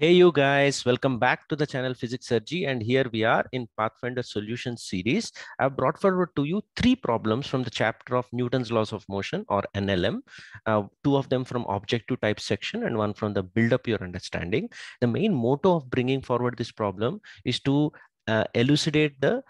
Hey you guys, welcome back to the channel Physics Surgery and here we are in Pathfinder Solution series. I've brought forward to you three problems from the chapter of Newton's Laws of Motion or NLM, uh, two of them from objective type section and one from the build up your understanding. The main motto of bringing forward this problem is to uh, elucidate the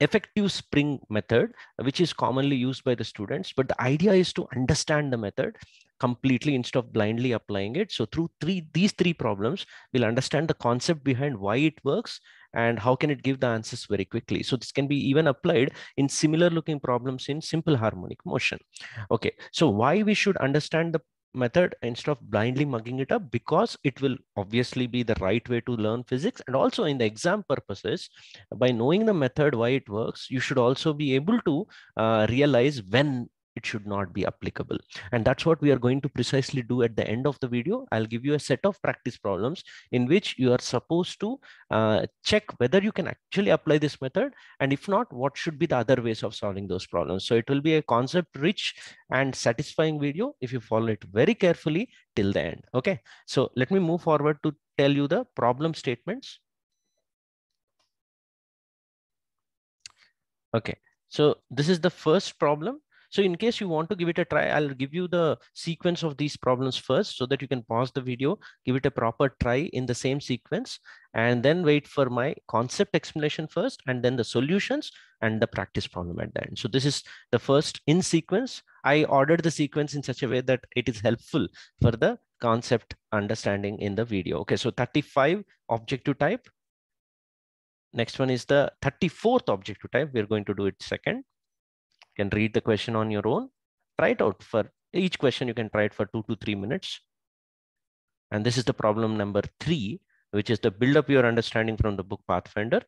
effective spring method, which is commonly used by the students. But the idea is to understand the method completely instead of blindly applying it. So through three these three problems, we'll understand the concept behind why it works and how can it give the answers very quickly. So this can be even applied in similar looking problems in simple harmonic motion. Okay, so why we should understand the method instead of blindly mugging it up because it will obviously be the right way to learn physics and also in the exam purposes by knowing the method why it works you should also be able to uh, realize when it should not be applicable. And that's what we are going to precisely do at the end of the video. I'll give you a set of practice problems in which you are supposed to uh, check whether you can actually apply this method. And if not, what should be the other ways of solving those problems. So it will be a concept rich and satisfying video if you follow it very carefully till the end. Okay, so let me move forward to tell you the problem statements. Okay, so this is the first problem so in case you want to give it a try, I'll give you the sequence of these problems first so that you can pause the video, give it a proper try in the same sequence, and then wait for my concept explanation first, and then the solutions and the practice problem at the end. So this is the first in sequence. I ordered the sequence in such a way that it is helpful for the concept understanding in the video. Okay, so 35 objective type. Next one is the 34th objective type. We're going to do it second. You can read the question on your own. Try it out for each question. You can try it for two to three minutes. And this is the problem number three, which is to build up your understanding from the book Pathfinder,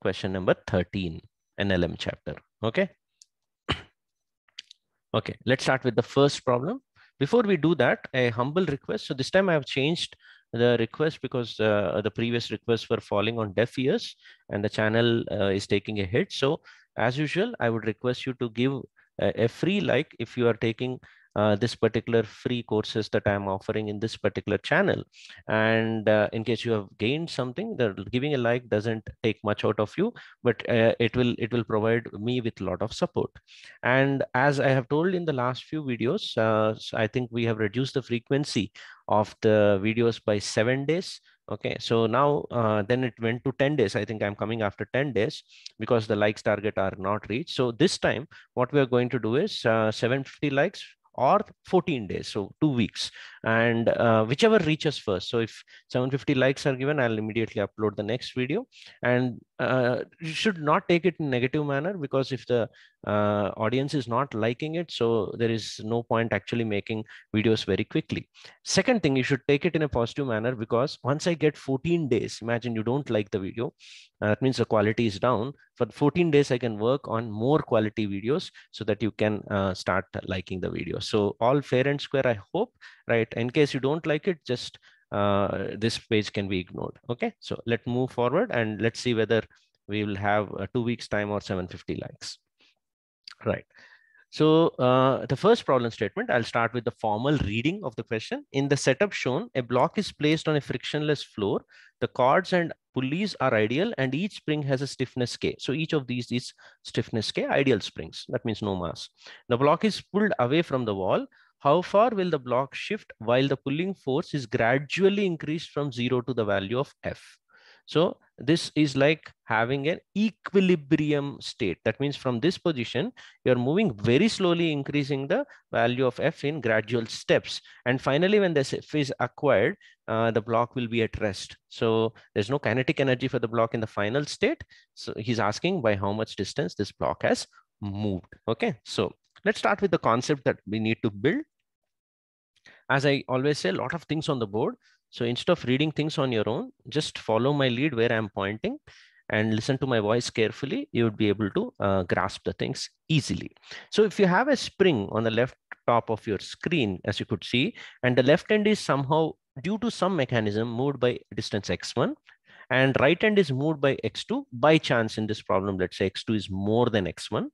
question number 13, NLM chapter. Okay. okay, let's start with the first problem. Before we do that, a humble request. So this time I have changed the request because uh, the previous requests were falling on deaf ears and the channel uh, is taking a hit. So as usual, I would request you to give a, uh, a free like if you are taking uh, this particular free courses that I'm offering in this particular channel. And uh, in case you have gained something, the giving a like doesn't take much out of you, but uh, it will it will provide me with a lot of support. And as I have told in the last few videos, uh, I think we have reduced the frequency of the videos by seven days okay so now uh, then it went to 10 days i think i'm coming after 10 days because the likes target are not reached so this time what we are going to do is uh, 750 likes or 14 days so two weeks and uh, whichever reaches first so if 750 likes are given i'll immediately upload the next video and uh, you should not take it in negative manner because if the uh, audience is not liking it so there is no point actually making videos very quickly second thing you should take it in a positive manner because once i get 14 days imagine you don't like the video uh, that means the quality is down for 14 days i can work on more quality videos so that you can uh, start liking the video so all fair and square i hope right in case you don't like it just uh, this page can be ignored. Okay, so let's move forward and let's see whether we will have a uh, two weeks time or 750 likes. Right. So uh, the first problem statement, I'll start with the formal reading of the question. In the setup shown, a block is placed on a frictionless floor. The cords and pulleys are ideal and each spring has a stiffness K. So each of these is stiffness K, ideal springs. That means no mass. The block is pulled away from the wall how far will the block shift while the pulling force is gradually increased from zero to the value of F. So this is like having an equilibrium state. That means from this position, you're moving very slowly, increasing the value of F in gradual steps. And finally, when this F is acquired, uh, the block will be at rest. So there's no kinetic energy for the block in the final state. So he's asking by how much distance this block has moved. Okay, so Let's start with the concept that we need to build. As I always say, a lot of things on the board. So instead of reading things on your own, just follow my lead where I'm pointing and listen to my voice carefully, you would be able to uh, grasp the things easily. So if you have a spring on the left top of your screen, as you could see, and the left end is somehow due to some mechanism moved by distance x1 and right end is moved by x2 by chance in this problem let's say x2 is more than x1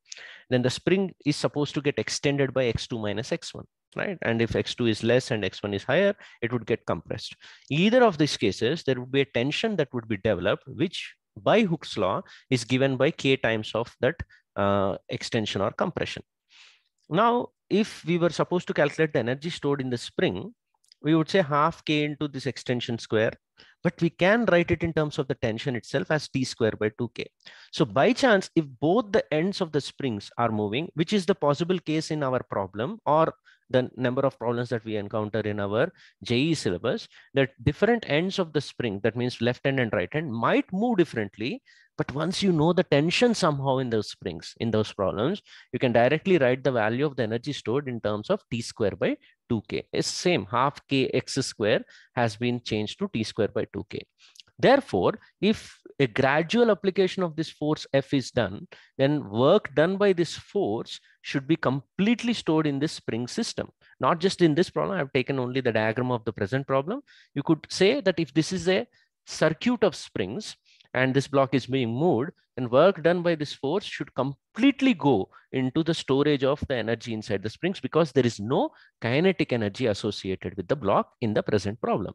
then the spring is supposed to get extended by x2 minus x1 right and if x2 is less and x1 is higher it would get compressed either of these cases there would be a tension that would be developed which by Hooke's law is given by k times of that uh, extension or compression. Now, if we were supposed to calculate the energy stored in the spring, we would say half k into this extension square but we can write it in terms of the tension itself as t square by 2k. So by chance, if both the ends of the springs are moving, which is the possible case in our problem or the number of problems that we encounter in our JE syllabus, that different ends of the spring, that means left hand and right hand might move differently, but once you know the tension somehow in those springs, in those problems, you can directly write the value of the energy stored in terms of T square by 2K. It's same half KX square has been changed to T square by 2K. Therefore, if a gradual application of this force F is done, then work done by this force should be completely stored in this spring system. Not just in this problem, I've taken only the diagram of the present problem. You could say that if this is a circuit of springs, and this block is being moved, and work done by this force should completely go into the storage of the energy inside the springs because there is no kinetic energy associated with the block in the present problem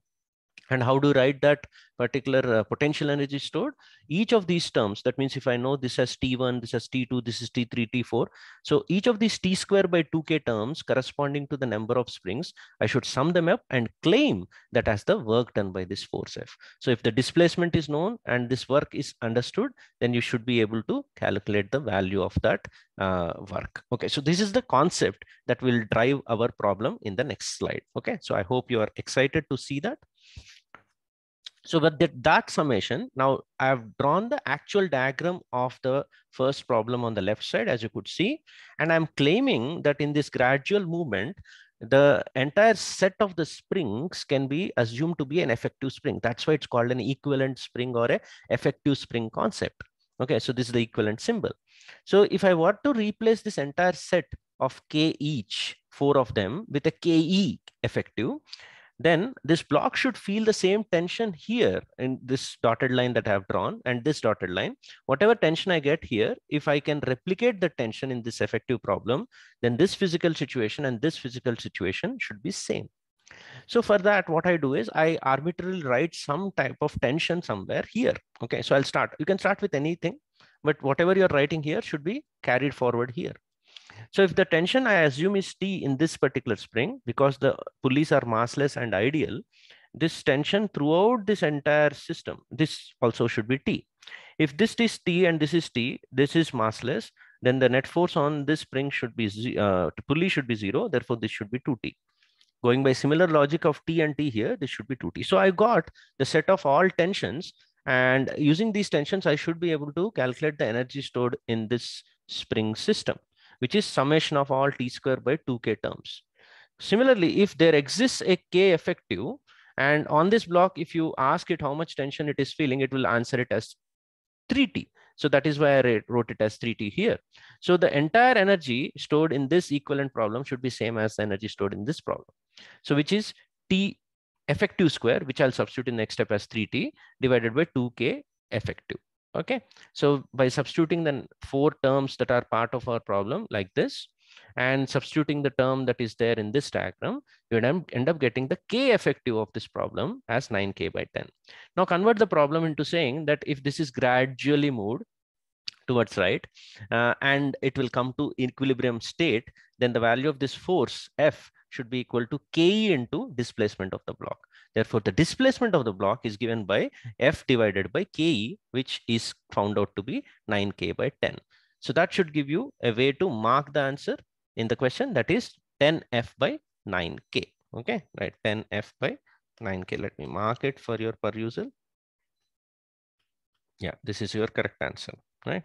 and how to write that particular uh, potential energy stored each of these terms that means if i know this has t1 this has t2 this is t3 t4 so each of these t square by 2k terms corresponding to the number of springs i should sum them up and claim that as the work done by this force f so if the displacement is known and this work is understood then you should be able to calculate the value of that uh, work okay so this is the concept that will drive our problem in the next slide okay so i hope you are excited to see that so with that, that summation, now I've drawn the actual diagram of the first problem on the left side, as you could see, and I'm claiming that in this gradual movement, the entire set of the springs can be assumed to be an effective spring. That's why it's called an equivalent spring or a effective spring concept. Okay, so this is the equivalent symbol. So if I were to replace this entire set of K each, four of them with a KE effective, then this block should feel the same tension here in this dotted line that I have drawn and this dotted line. Whatever tension I get here, if I can replicate the tension in this effective problem, then this physical situation and this physical situation should be same. So for that, what I do is I arbitrarily write some type of tension somewhere here. Okay, so I'll start. You can start with anything, but whatever you're writing here should be carried forward here. So if the tension I assume is T in this particular spring, because the pulleys are massless and ideal, this tension throughout this entire system, this also should be T. If this is T and this is T, this is massless, then the net force on this spring should be, uh, pulley should be zero, therefore this should be 2T. Going by similar logic of T and T here, this should be 2T. So I got the set of all tensions and using these tensions, I should be able to calculate the energy stored in this spring system which is summation of all t square by 2k terms. Similarly, if there exists a k effective, and on this block, if you ask it how much tension it is feeling, it will answer it as 3t. So that is why I wrote it as 3t here. So the entire energy stored in this equivalent problem should be same as the energy stored in this problem. So which is t effective square, which I'll substitute in next step as 3t divided by 2k effective. Okay, so by substituting the four terms that are part of our problem like this, and substituting the term that is there in this diagram, you end up getting the K effective of this problem as 9K by 10. Now convert the problem into saying that if this is gradually moved towards right uh, and it will come to equilibrium state, then the value of this force F should be equal to K into displacement of the block. Therefore, the displacement of the block is given by F divided by KE, which is found out to be 9K by 10. So that should give you a way to mark the answer in the question that is 10F by 9K. Okay, right, 10F by 9K. Let me mark it for your perusal. Yeah, this is your correct answer, right?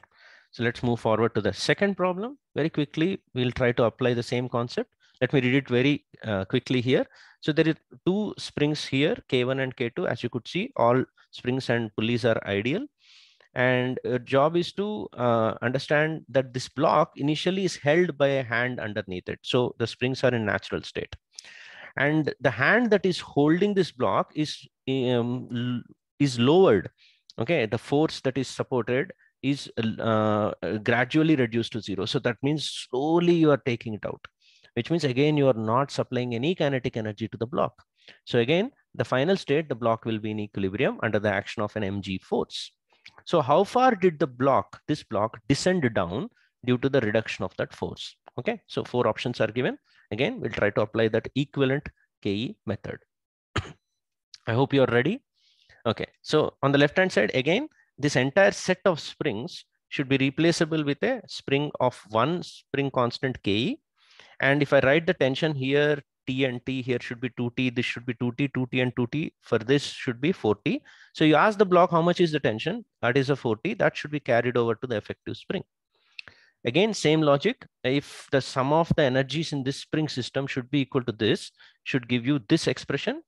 So let's move forward to the second problem. Very quickly, we'll try to apply the same concept. Let me read it very uh, quickly here. So there are two springs here, K1 and K2. As you could see, all springs and pulleys are ideal. And your uh, job is to uh, understand that this block initially is held by a hand underneath it. So the springs are in natural state. And the hand that is holding this block is, um, is lowered. Okay, the force that is supported is uh, gradually reduced to zero. So that means slowly you are taking it out which means again, you are not supplying any kinetic energy to the block. So again, the final state, the block will be in equilibrium under the action of an mg force. So how far did the block, this block descend down due to the reduction of that force? Okay, so four options are given. Again, we'll try to apply that equivalent KE method. I hope you're ready. Okay, so on the left-hand side, again, this entire set of springs should be replaceable with a spring of one spring constant Ke and if I write the tension here, T and T, here should be 2T, this should be 2T, 2T and 2T, for this should be 4T. So you ask the block how much is the tension, that is a 4T, that should be carried over to the effective spring. Again, same logic, if the sum of the energies in this spring system should be equal to this, should give you this expression,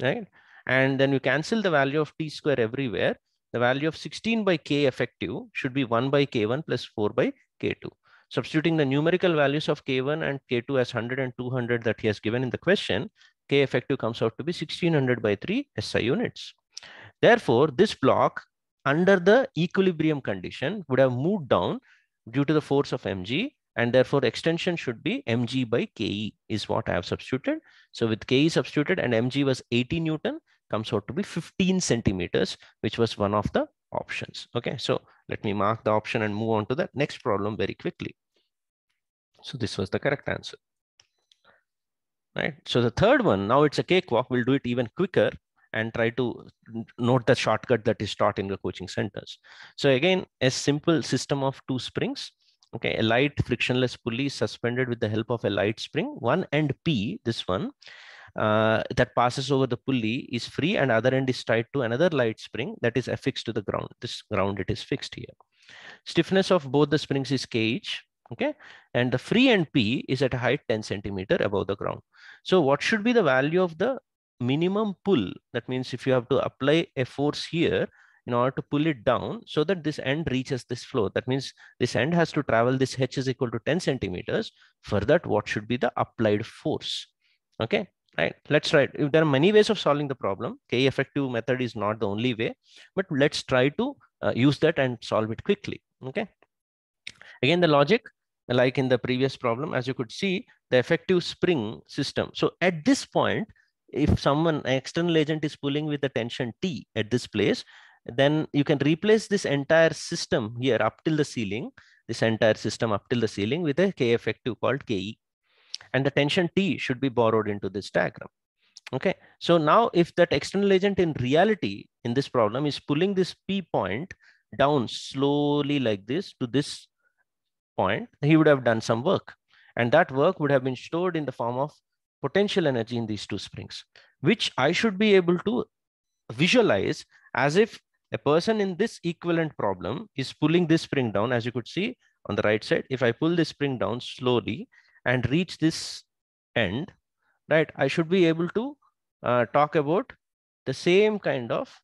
right? And then you cancel the value of T square everywhere. The value of 16 by K effective should be 1 by K1 plus 4 by K2. Substituting the numerical values of K1 and K2 as 100 and 200 that he has given in the question, K effective comes out to be 1600 by 3 SI units. Therefore, this block under the equilibrium condition would have moved down due to the force of mg and therefore extension should be mg by ke is what I have substituted. So with ke substituted and mg was 80 Newton comes out to be 15 centimeters, which was one of the options. Okay, so let me mark the option and move on to the next problem very quickly. So this was the correct answer. Right. So the third one, now it's a cakewalk. We'll do it even quicker and try to note the shortcut that is taught in the coaching centers. So again, a simple system of two springs. Okay, a light frictionless pulley suspended with the help of a light spring, one and P, this one, uh, that passes over the pulley is free and other end is tied to another light spring that is affixed to the ground. This ground it is fixed here. Stiffness of both the springs is kh, okay? And the free end p is at a height 10 centimeter above the ground. So what should be the value of the minimum pull? That means if you have to apply a force here, in order to pull it down so that this end reaches this floor. That means this end has to travel this h is equal to 10 centimeters. For that, what should be the applied force? Okay, right? Let's try. If there are many ways of solving the problem, K effective method is not the only way, but let's try to uh, use that and solve it quickly. Okay. Again, the logic, like in the previous problem, as you could see, the effective spring system. So at this point, if someone external agent is pulling with the tension T at this place, then you can replace this entire system here up till the ceiling, this entire system up till the ceiling with a K effective called KE and the tension T should be borrowed into this diagram. Okay, so now if that external agent in reality in this problem is pulling this P point down slowly like this to this point, he would have done some work. And that work would have been stored in the form of potential energy in these two springs, which I should be able to visualize as if a person in this equivalent problem is pulling this spring down, as you could see on the right side. If I pull this spring down slowly, and reach this end, right, I should be able to uh, talk about the same kind of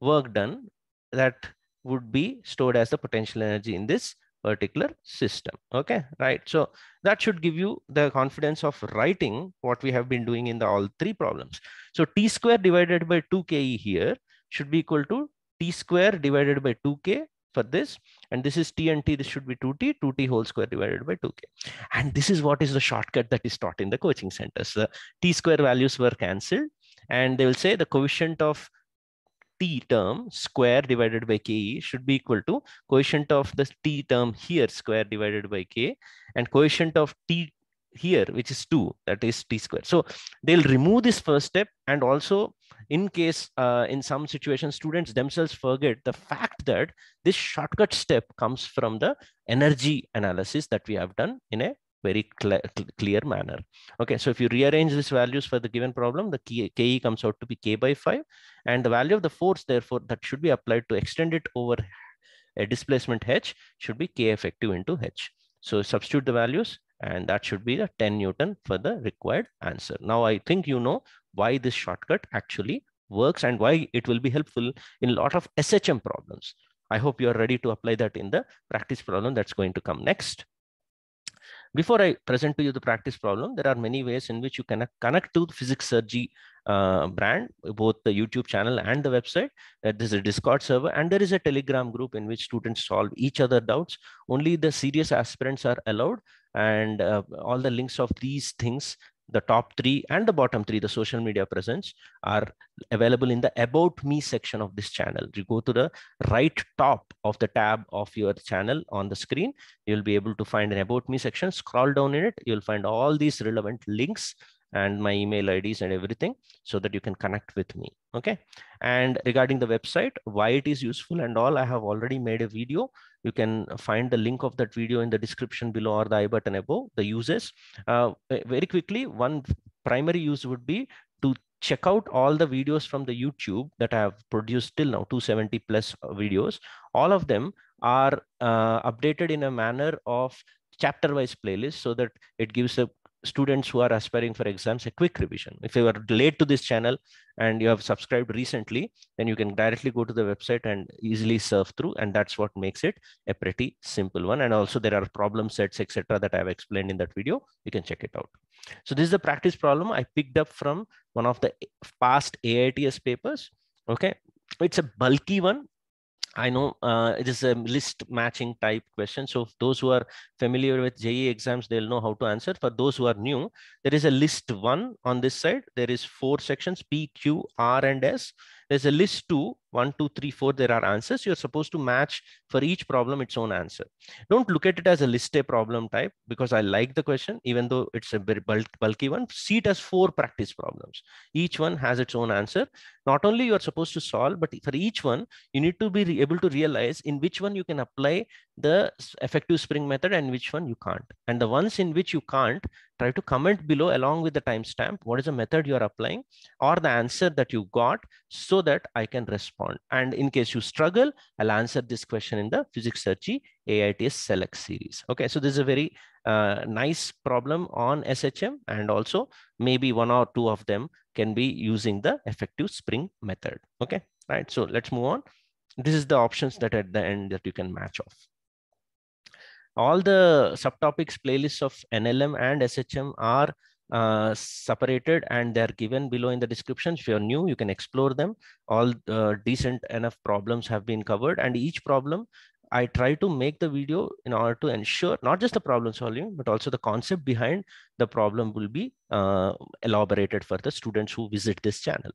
work done that would be stored as the potential energy in this particular system. Okay, right. So that should give you the confidence of writing what we have been doing in the all three problems. So T square divided by 2KE here should be equal to T square divided by 2K for this and this is t and t this should be 2t 2t whole square divided by 2k and this is what is the shortcut that is taught in the coaching centers the t square values were cancelled and they will say the coefficient of t term square divided by ke should be equal to coefficient of the t term here square divided by k and coefficient of t here, which is 2, that is t squared. So they'll remove this first step. And also, in case uh, in some situations, students themselves forget the fact that this shortcut step comes from the energy analysis that we have done in a very cl clear manner. Okay, so if you rearrange these values for the given problem, the KE comes out to be K by 5. And the value of the force, therefore, that should be applied to extend it over a uh, displacement H should be K effective into H. So substitute the values and that should be the 10 Newton for the required answer. Now, I think you know why this shortcut actually works and why it will be helpful in a lot of SHM problems. I hope you are ready to apply that in the practice problem that's going to come next. Before I present to you the practice problem, there are many ways in which you can connect to the Physics Surgery uh, brand, both the YouTube channel and the website. Uh, there's a Discord server and there is a Telegram group in which students solve each other doubts. Only the serious aspirants are allowed and uh, all the links of these things the top three and the bottom three, the social media presence are available in the about me section of this channel. You go to the right top of the tab of your channel on the screen, you'll be able to find an about me section, scroll down in it. You'll find all these relevant links and my email IDs and everything so that you can connect with me okay and regarding the website why it is useful and all i have already made a video you can find the link of that video in the description below or the i button above the uses uh, very quickly one primary use would be to check out all the videos from the youtube that i have produced till now 270 plus uh, videos all of them are uh, updated in a manner of chapter wise playlist so that it gives a students who are aspiring for exams a quick revision. If you are late to this channel and you have subscribed recently, then you can directly go to the website and easily surf through. And that's what makes it a pretty simple one. And also there are problem sets, etc. that I've explained in that video. You can check it out. So this is the practice problem I picked up from one of the past AITS papers. Okay. It's a bulky one. I know uh, it is a list matching type question. So those who are familiar with JE exams, they'll know how to answer. For those who are new, there is a list one on this side. There is four sections, P, Q, R, and S. There's a list two, one, two, three, four, there are answers. You're supposed to match for each problem its own answer. Don't look at it as a list A problem type because I like the question, even though it's a very bulky one. See it as four practice problems. Each one has its own answer. Not only you're supposed to solve, but for each one, you need to be able to realize in which one you can apply the effective spring method and which one you can't. And the ones in which you can't, try to comment below along with the timestamp, what is the method you're applying or the answer that you got so that I can respond. And in case you struggle, I'll answer this question in the Physics Searchy AITS Select series. Okay, so this is a very uh, nice problem on SHM and also maybe one or two of them can be using the effective spring method. Okay, right, so let's move on. This is the options that at the end that you can match off all the subtopics playlists of NLM and SHM are uh, separated and they're given below in the description. If you're new, you can explore them. All uh, decent enough problems have been covered and each problem I try to make the video in order to ensure not just the problem solving, but also the concept behind the problem will be uh, elaborated for the students who visit this channel.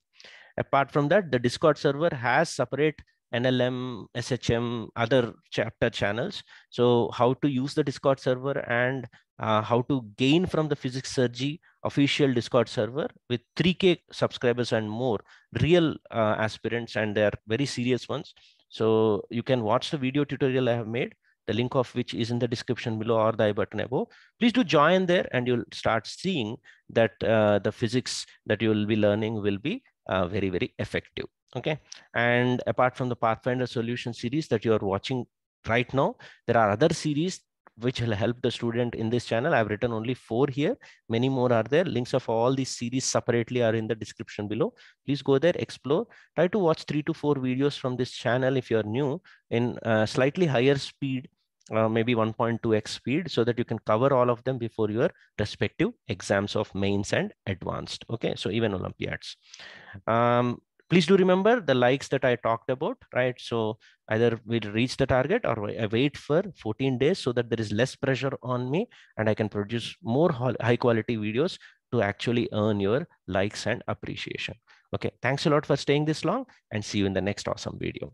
Apart from that, the Discord server has separate NLM, SHM, other chapter channels. So how to use the Discord server and uh, how to gain from the physics surgery official discord server with 3k subscribers and more real uh, aspirants and they're very serious ones so you can watch the video tutorial i have made the link of which is in the description below or the i button above please do join there and you'll start seeing that uh, the physics that you will be learning will be uh, very very effective okay? And apart from the Pathfinder solution series that you are watching right now, there are other series which will help the student in this channel. I've written only four here. Many more are there. Links of all these series separately are in the description below. Please go there, explore. Try to watch three to four videos from this channel if you're new in uh, slightly higher speed, uh, maybe 1.2x speed so that you can cover all of them before your respective exams of mains and advanced. Okay, so even Olympiads. Um, please do remember the likes that I talked about, right? So either we'll reach the target or I wait for 14 days so that there is less pressure on me and I can produce more high quality videos to actually earn your likes and appreciation. Okay, thanks a lot for staying this long and see you in the next awesome video.